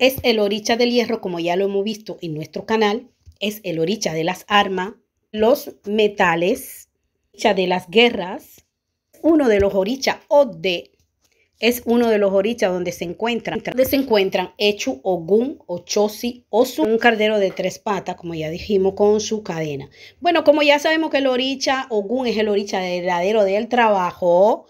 es el oricha del hierro, como ya lo hemos visto en nuestro canal, es el oricha de las armas, los metales, oricha de las guerras, uno de los orichas o de es uno de los orichas donde se encuentran, donde se encuentran Echu, Ogun, o Osu, un cardero de tres patas, como ya dijimos, con su cadena. Bueno, como ya sabemos que el oricha, Ogun es el oricha del del trabajo,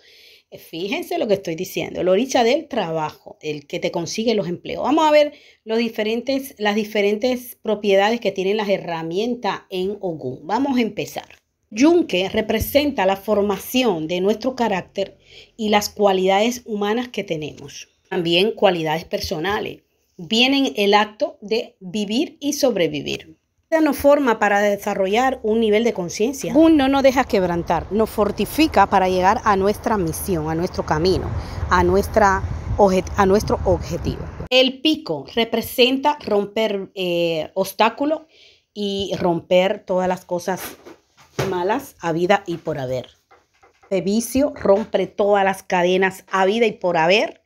Fíjense lo que estoy diciendo, el oricha del trabajo, el que te consigue los empleos. Vamos a ver las diferentes propiedades que tienen las herramientas en Ogún. Vamos a empezar. Yunque representa la formación de nuestro carácter y las cualidades humanas que tenemos. También cualidades personales. Vienen el acto de vivir y sobrevivir nos forma para desarrollar un nivel de conciencia. Uno no nos deja quebrantar, nos fortifica para llegar a nuestra misión, a nuestro camino, a, nuestra, a nuestro objetivo. El pico representa romper eh, obstáculos y romper todas las cosas malas a vida y por haber. El vicio rompe todas las cadenas a vida y por haber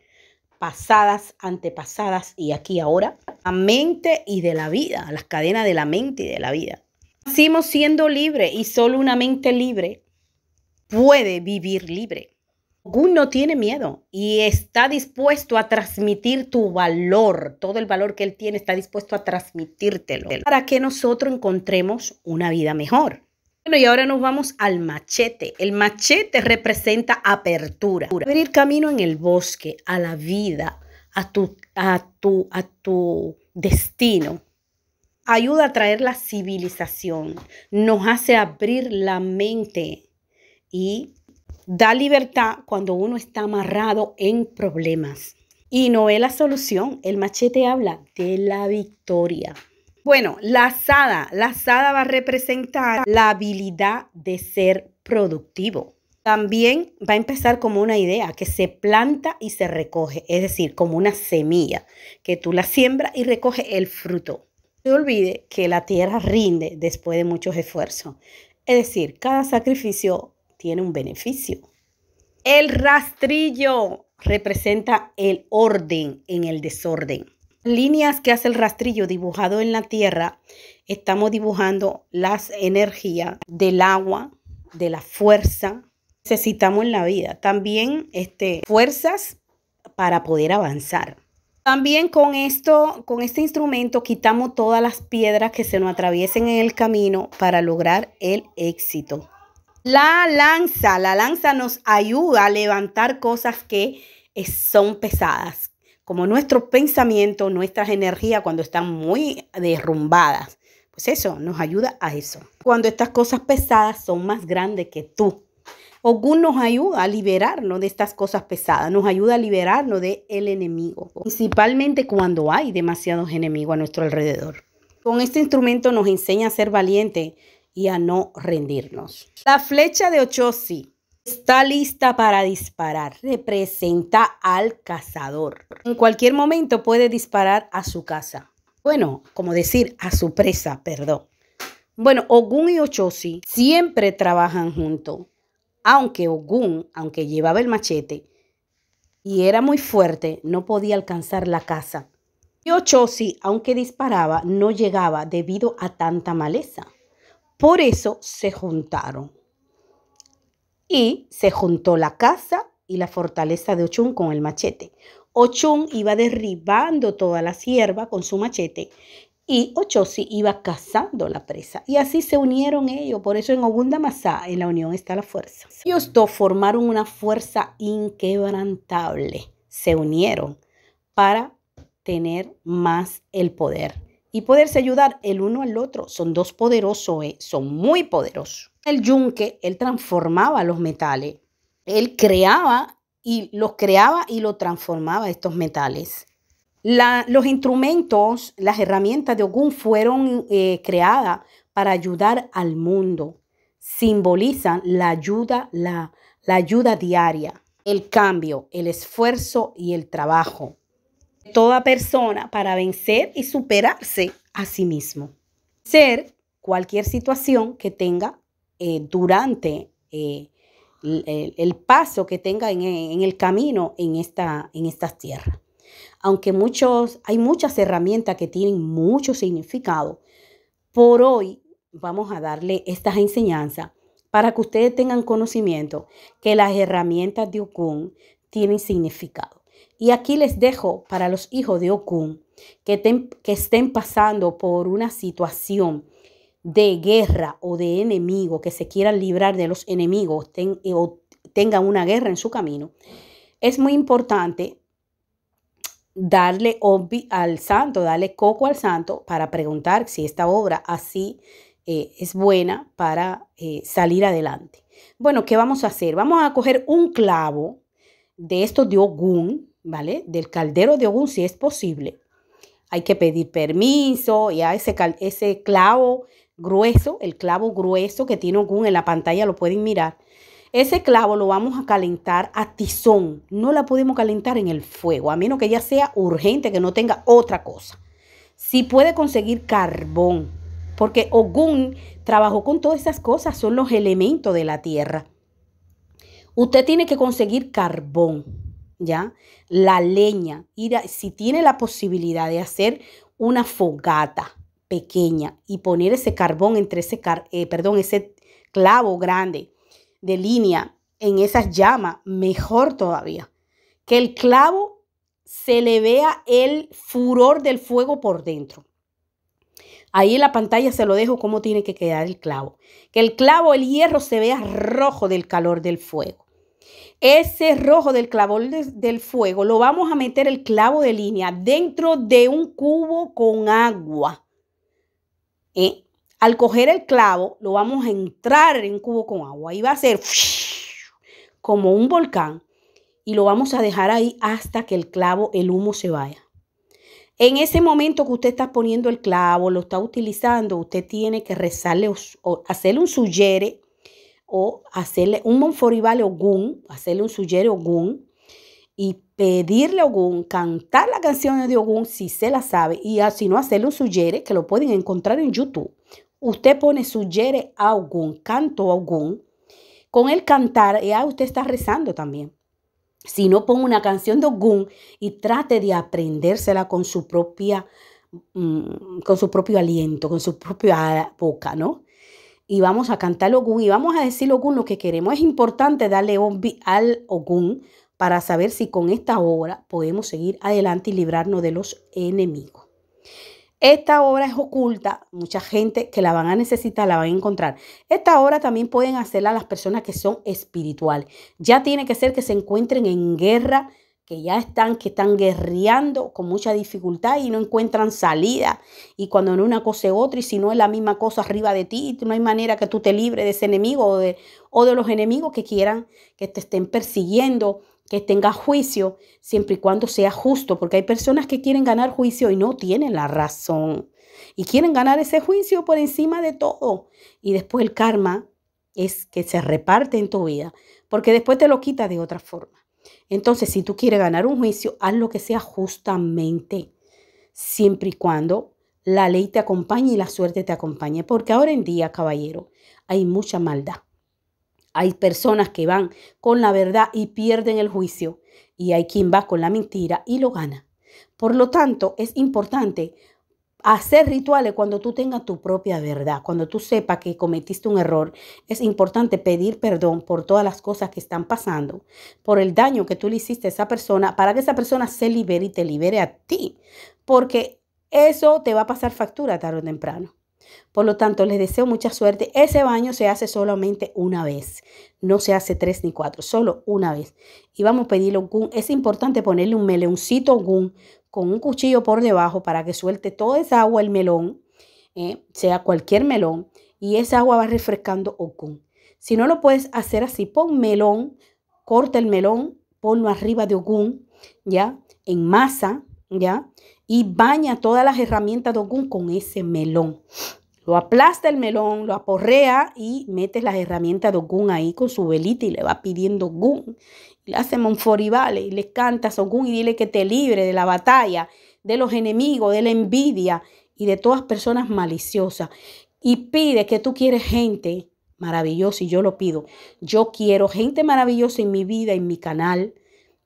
pasadas, antepasadas y aquí ahora. La mente y de la vida, a las cadenas de la mente y de la vida. Nacimos siendo libre y solo una mente libre puede vivir libre. Gun no tiene miedo y está dispuesto a transmitir tu valor, todo el valor que él tiene está dispuesto a transmitírtelo para que nosotros encontremos una vida mejor. Bueno, y ahora nos vamos al machete. El machete representa apertura. Abrir camino en el bosque, a la vida, a tu, a a tu destino. Ayuda a traer la civilización. Nos hace abrir la mente y da libertad cuando uno está amarrado en problemas. Y no es la solución. El machete habla de la victoria. Bueno, la asada. La asada va a representar la habilidad de ser productivo. También va a empezar como una idea que se planta y se recoge, es decir, como una semilla, que tú la siembras y recoge el fruto. No olvide que la tierra rinde después de muchos esfuerzos. Es decir, cada sacrificio tiene un beneficio. El rastrillo representa el orden en el desorden líneas que hace el rastrillo dibujado en la tierra, estamos dibujando las energías del agua, de la fuerza necesitamos en la vida. También este, fuerzas para poder avanzar. También con esto, con este instrumento quitamos todas las piedras que se nos atraviesen en el camino para lograr el éxito. La lanza, la lanza nos ayuda a levantar cosas que son pesadas, como nuestros pensamientos, nuestras energías cuando están muy derrumbadas. Pues eso nos ayuda a eso. Cuando estas cosas pesadas son más grandes que tú. Ogún nos ayuda a liberarnos de estas cosas pesadas, nos ayuda a liberarnos del el enemigo, principalmente cuando hay demasiados enemigos a nuestro alrededor. Con este instrumento nos enseña a ser valiente y a no rendirnos. La flecha de Ochozi está lista para disparar. Representa al cazador. En cualquier momento puede disparar a su casa. Bueno, como decir, a su presa, perdón. Bueno, Ogun y Ochosi siempre trabajan juntos. Aunque Ogun, aunque llevaba el machete y era muy fuerte, no podía alcanzar la casa. Y Ochosi, aunque disparaba, no llegaba debido a tanta maleza. Por eso se juntaron y se juntó la casa y la fortaleza de Ochun con el machete. Ochun iba derribando toda la sierva con su machete y Ochosi iba cazando la presa. Y así se unieron ellos. Por eso en Masá, en la unión está la fuerza. Ellos dos formaron una fuerza inquebrantable. Se unieron para tener más el poder y poderse ayudar el uno al otro. Son dos poderosos, eh, son muy poderosos. El yunque, él transformaba los metales, él creaba y los creaba y los transformaba estos metales. los instrumentos, las herramientas de Ogun fueron eh, creadas para ayudar al mundo. Simbolizan la ayuda, la ayuda diaria, el cambio, el esfuerzo y el trabajo toda persona para vencer y superarse a sí mismo. Ser cualquier situación que tenga eh, durante eh, el, paso que tenga en, el camino en esta, en estas tierras. Aunque muchos, hay muchas herramientas que tienen mucho significado, por hoy vamos a darle estas enseñanzas para que ustedes tengan conocimiento que las herramientas de Ukun tienen significado. Y aquí les dejo para los hijos de Okun que, estén pasando por una situación de guerra o de enemigo, que se quieran librar de los enemigos eh, o tengan una guerra en su camino. Es muy importante darle obvi al santo, darle coco al santo para preguntar si esta obra así eh, es buena para eh, salir adelante. Bueno, ¿qué vamos a hacer? Vamos a coger un clavo de estos de Ogun, ¿vale? Del caldero de Ogún, si es posible. Hay que pedir permiso, ya ese, ese clavo grueso, el clavo grueso que tiene Ogún en la pantalla, lo pueden mirar. Ese clavo lo vamos a calentar a tizón, no la podemos calentar en el fuego, a menos que ya sea urgente, que no tenga otra cosa. Si puede conseguir carbón, porque Ogún trabajó con todas esas cosas, son los elementos de la tierra. Usted tiene que conseguir carbón ¿ya? La leña, si tiene la posibilidad de hacer una fogata pequeña y poner ese carbón entre ese, eh, perdón, ese clavo grande de línea en esas llamas, mejor todavía. Que el clavo se le vea el furor del fuego por dentro. Ahí en la pantalla se lo dejo cómo tiene que quedar el clavo. Que el clavo, el hierro se vea rojo del calor del fuego. Ese rojo del clavo del fuego lo vamos a meter el clavo de línea dentro de un cubo con agua. ¿Eh? Al coger el clavo, lo vamos a entrar en un cubo con agua y va a ser como un volcán y lo vamos a dejar ahí hasta que el clavo, el humo se vaya. En ese momento que usted está poniendo el clavo, lo está utilizando, usted tiene que rezarle, hacerle un suyere o hacerle un Monforibal Ogun, hacerle un Suyere Ogun y pedirle Ogun, cantar la canción de Ogun si se la sabe y si no hacerle un Suyere que lo pueden encontrar en YouTube. Usted pone Suyere a Ogun, canto a Ogun. Con el cantar ya usted está rezando también. Si no, pone una canción de Ogun y trate de aprendérsela con su propia, mm, con su propio aliento, con su propia boca, ¿no? y vamos a cantar Ogún y vamos a decir Ogún lo que queremos. Es importante darle al Ogún para saber si con esta obra podemos seguir adelante y librarnos de los enemigos. Esta obra es oculta, mucha gente que la van a necesitar la van a encontrar. Esta obra también pueden hacerla las personas que son espirituales. Ya tiene que ser que se encuentren en guerra que ya están, que están guerreando con mucha dificultad y no encuentran salida. Y cuando en una cosa es otra, y si no es la misma cosa arriba de ti, no hay manera que tú te libres de ese enemigo o de, o de los enemigos que quieran, que te estén persiguiendo, que tengas juicio, siempre y cuando sea justo, porque hay personas que quieren ganar juicio y no tienen la razón. Y quieren ganar ese juicio por encima de todo. Y después el karma es que se reparte en tu vida, porque después te lo quita de otra forma. Entonces, si tú quieres ganar un juicio, haz lo que sea justamente, siempre y cuando la ley te acompañe y la suerte te acompañe. Porque ahora en día, caballero, hay mucha maldad. Hay personas que van con la verdad y pierden el juicio. Y hay quien va con la mentira y lo gana. Por lo tanto, es importante hacer rituales cuando tú tengas tu propia verdad, cuando tú sepas que cometiste un error. Es importante pedir perdón por todas las cosas que están pasando, por el daño que tú le hiciste a esa persona, para que esa persona se libere y te libere a ti. Porque eso te va a pasar factura tarde o temprano. Por lo tanto, les deseo mucha suerte. Ese baño se hace solamente una vez, no se hace tres ni cuatro, solo una vez. Y vamos a pedirle un gun. Es importante ponerle un meloncito gun con un cuchillo por debajo para que suelte toda esa agua el melón, eh, sea cualquier melón, y esa agua va refrescando Ogún. Si no lo puedes hacer así, pon melón, corta el melón, ponlo arriba de ogún, ¿ya? En masa, ¿ya? y baña todas las herramientas de Ogún con ese melón. Lo aplasta el melón, lo aporrea y metes las herramientas de Ogún ahí con su velita y le va pidiendo Ogún. Le hace Monforibale y le cantas Ogún y dile que te libre de la batalla, de los enemigos, de la envidia y de todas personas maliciosas. Y pide que tú quieres gente maravillosa y yo lo pido. Yo quiero gente maravillosa en mi vida, en mi canal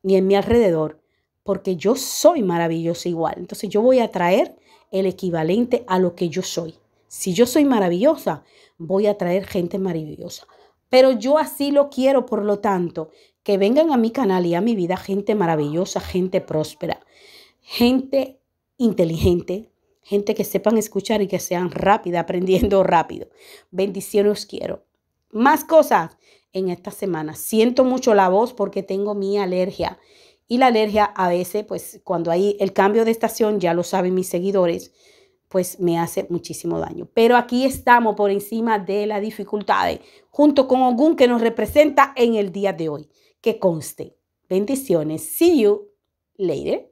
y en mi alrededor porque yo soy maravillosa igual. Entonces yo voy a traer el equivalente a lo que yo soy. Si yo soy maravillosa, voy a traer gente maravillosa. Pero yo así lo quiero, por lo tanto, que vengan a mi canal y a mi vida gente maravillosa, gente próspera, gente inteligente, gente que sepan escuchar y que sean rápida, aprendiendo rápido. Bendiciones quiero. Más cosas en esta semana. Siento mucho la voz porque tengo mi alergia y la alergia a veces, pues cuando hay el cambio de estación, ya lo saben mis seguidores, pues me hace muchísimo daño. Pero aquí estamos por encima de las dificultades, junto con Ogun que nos representa en el día de hoy. Que conste. Bendiciones. See you later.